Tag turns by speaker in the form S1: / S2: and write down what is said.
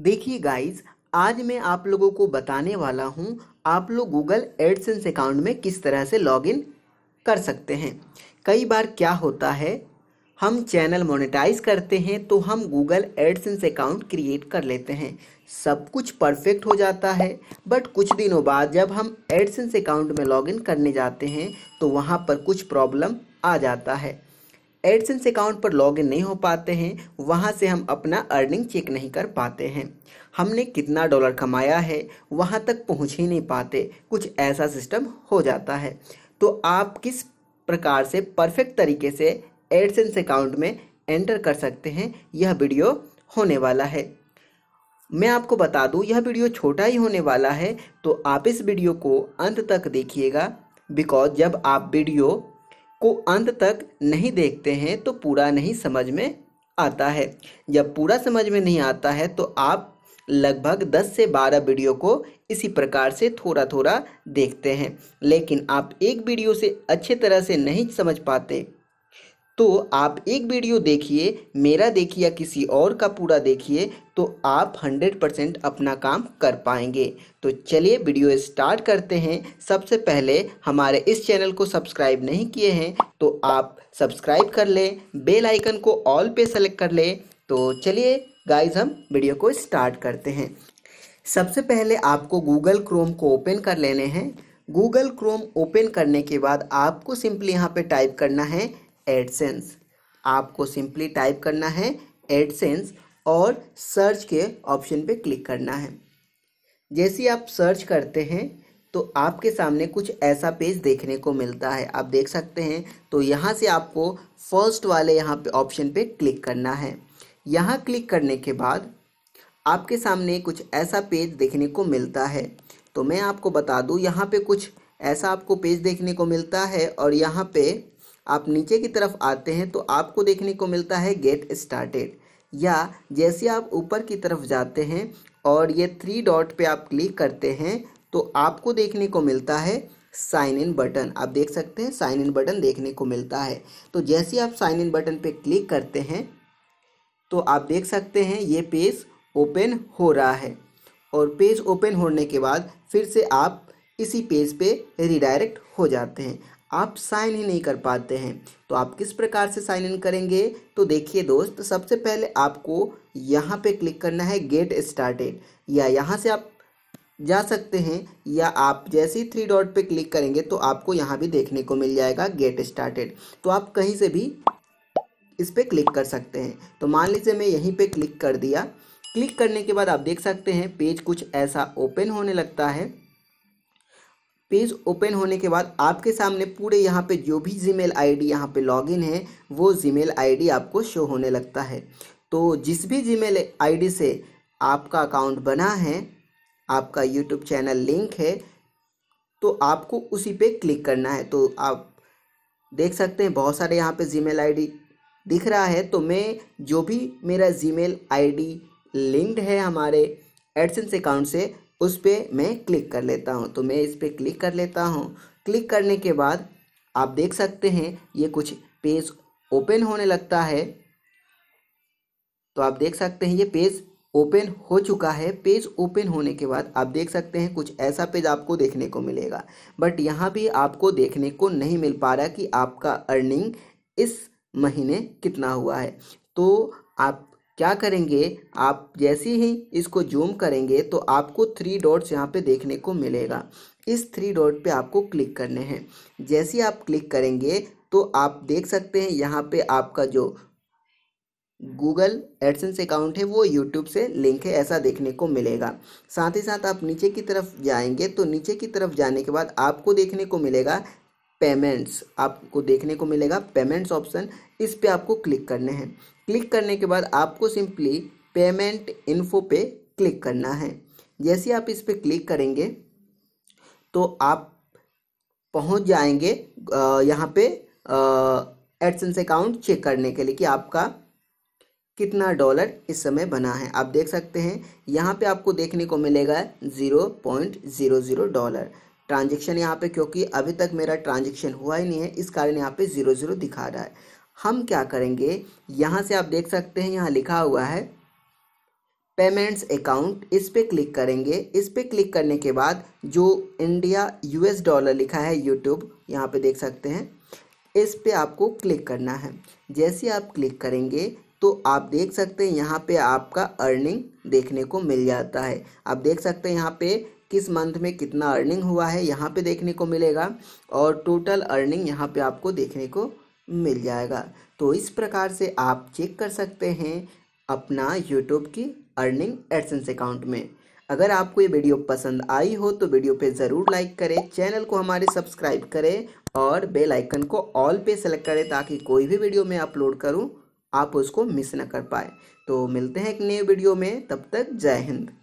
S1: देखिए गाइज आज मैं आप लोगों को बताने वाला हूँ आप लोग गूगल एडसेंस अकाउंट में किस तरह से लॉगिन कर सकते हैं कई बार क्या होता है हम चैनल मोनेटाइज करते हैं तो हम गूगल एडसेंस अकाउंट क्रिएट कर लेते हैं सब कुछ परफेक्ट हो जाता है बट कुछ दिनों बाद जब हम एडसेंस अकाउंट में लॉगिन करने जाते हैं तो वहाँ पर कुछ प्रॉब्लम आ जाता है एडसेंस अकाउंट पर लॉगिन नहीं हो पाते हैं वहाँ से हम अपना अर्निंग चेक नहीं कर पाते हैं हमने कितना डॉलर कमाया है वहाँ तक पहुँच ही नहीं पाते कुछ ऐसा सिस्टम हो जाता है तो आप किस प्रकार से परफेक्ट तरीके से एडसेंस अकाउंट में एंटर कर सकते हैं यह वीडियो होने वाला है मैं आपको बता दूं यह वीडियो छोटा ही होने वाला है तो आप इस वीडियो को अंत तक देखिएगा बिकॉज जब आप वीडियो को अंत तक नहीं देखते हैं तो पूरा नहीं समझ में आता है जब पूरा समझ में नहीं आता है तो आप लगभग 10 से 12 वीडियो को इसी प्रकार से थोड़ा थोड़ा देखते हैं लेकिन आप एक वीडियो से अच्छे तरह से नहीं समझ पाते तो आप एक वीडियो देखिए मेरा देखिए या किसी और का पूरा देखिए तो आप 100% अपना काम कर पाएंगे तो चलिए वीडियो स्टार्ट करते हैं सबसे पहले हमारे इस चैनल को सब्सक्राइब नहीं किए हैं तो आप सब्सक्राइब कर लें बेल आइकन को ऑल पे सेलेक्ट कर लें तो चलिए गाइज हम वीडियो को स्टार्ट करते हैं सबसे पहले आपको गूगल क्रोम को ओपन कर लेने हैं गूगल क्रोम ओपन करने के बाद आपको सिंपली यहाँ पर टाइप करना है एडसेंस आपको सिंपली टाइप करना है एडसेंस और सर्च के ऑप्शन पे क्लिक करना है जैसे आप सर्च करते हैं तो आपके सामने कुछ ऐसा पेज देखने को मिलता है आप देख सकते हैं तो यहाँ से आपको फर्स्ट वाले यहाँ पे ऑप्शन पे क्लिक करना है यहाँ क्लिक करने के बाद आपके सामने कुछ ऐसा पेज देखने को मिलता है तो मैं आपको बता दूँ यहाँ पे कुछ ऐसा आपको पेज देखने को मिलता है और यहाँ पे आप नीचे की तरफ आते हैं तो आपको देखने को मिलता है गेट स्टार्टेड या जैसे आप ऊपर की तरफ जाते हैं और ये थ्री डॉट पे आप क्लिक करते हैं तो आपको देखने को मिलता है साइन इन बटन आप देख सकते हैं साइन इन बटन देखने को मिलता है तो जैसे आप साइन इन बटन पे क्लिक करते हैं तो आप देख सकते हैं ये पेज ओपन हो रहा है और पेज ओपन होने के बाद फिर से आप इसी पेज पे रिडायरेक्ट हो जाते हैं आप साइन ही नहीं कर पाते हैं तो आप किस प्रकार से साइन इन करेंगे तो देखिए दोस्त सबसे पहले आपको यहाँ पे क्लिक करना है गेट स्टार्टेड या यहाँ से आप जा सकते हैं या आप जैसे ही थ्री डॉट पे क्लिक करेंगे तो आपको यहाँ भी देखने को मिल जाएगा गेट स्टार्टेड तो आप कहीं से भी इस पर क्लिक कर सकते हैं तो मान लीजिए मैं यहीं पर क्लिक कर दिया क्लिक करने के बाद आप देख सकते हैं पेज कुछ ऐसा ओपन होने लगता है पेज ओपन होने के बाद आपके सामने पूरे यहाँ पे जो भी जी मेल आई डी यहाँ लॉग लॉगिन है वो आई डी आपको शो होने लगता है तो जिस भी आई डी से आपका अकाउंट बना है आपका यूट्यूब चैनल लिंक है तो आपको उसी पे क्लिक करना है तो आप देख सकते हैं बहुत सारे यहाँ पे आई डी दिख रहा है तो मैं जो भी मेरा जी आई डी लिंक्ड है हमारे एडसेंस अकाउंट से उस पर मैं क्लिक कर लेता हूँ तो मैं इस पर क्लिक कर लेता हूँ क्लिक करने के बाद आप देख सकते हैं ये कुछ पेज ओपन होने लगता है तो आप देख सकते हैं ये पेज ओपन हो चुका है पेज ओपन होने के बाद आप देख सकते हैं कुछ ऐसा पेज आपको देखने को मिलेगा बट यहाँ भी आपको देखने को नहीं मिल पा रहा कि आपका अर्निंग इस महीने कितना हुआ है तो आप क्या करेंगे आप जैसे ही इसको जूम करेंगे तो आपको थ्री डॉट्स यहाँ पे देखने को मिलेगा इस थ्री डॉट पे आपको क्लिक करने हैं जैसे आप क्लिक करेंगे तो आप देख सकते हैं यहाँ पे आपका जो गूगल एडसेंस अकाउंट है वो यूट्यूब से लिंक है ऐसा देखने को मिलेगा साथ ही साथ आप नीचे की तरफ जाएंगे तो नीचे की तरफ जाने के बाद आपको देखने को मिलेगा पेमेंट्स आपको देखने को मिलेगा पेमेंट्स ऑप्शन इस पे आपको क्लिक करने हैं क्लिक करने के बाद आपको सिंपली पेमेंट इन्फो पे क्लिक करना है जैसे आप इस पर क्लिक करेंगे तो आप पहुंच जाएंगे यहाँ पे एडसेंस अकाउंट चेक करने के लिए कि आपका कितना डॉलर इस समय बना है आप देख सकते हैं यहाँ पे आपको देखने को मिलेगा zero point zero zero dollar transaction यहाँ पे क्योंकि अभी तक मेरा ट्रांजेक्शन हुआ ही नहीं है इस कारण यहाँ पे ज़ीरो ज़ीरो दिखा रहा है हम क्या करेंगे यहाँ से आप देख सकते हैं यहाँ लिखा हुआ है पेमेंट्स अकाउंट इस पर क्लिक करेंगे इस पर क्लिक करने के बाद जो इंडिया यूएस डॉलर लिखा है यूट्यूब यहाँ पे देख सकते हैं इस पर आपको क्लिक करना है जैसे आप क्लिक करेंगे तो आप देख सकते हैं यहाँ पे आपका अर्निंग देखने को मिल जाता है आप देख सकते हैं यहाँ पे किस मंथ में कितना अर्निंग हुआ है यहाँ पे देखने को मिलेगा और टोटल अर्निंग यहाँ पे आपको देखने को मिल जाएगा तो इस प्रकार से आप चेक कर सकते हैं अपना यूट्यूब की अर्निंग एडसेंस अकाउंट में अगर आपको ये वीडियो पसंद आई हो तो वीडियो पे ज़रूर लाइक करें चैनल को हमारे सब्सक्राइब करें और बेल आइकन को ऑल पे सेलेक्ट करें ताकि कोई भी वीडियो मैं अपलोड करूं आप उसको मिस ना कर पाए तो मिलते हैं एक नए वीडियो में तब तक जय हिंद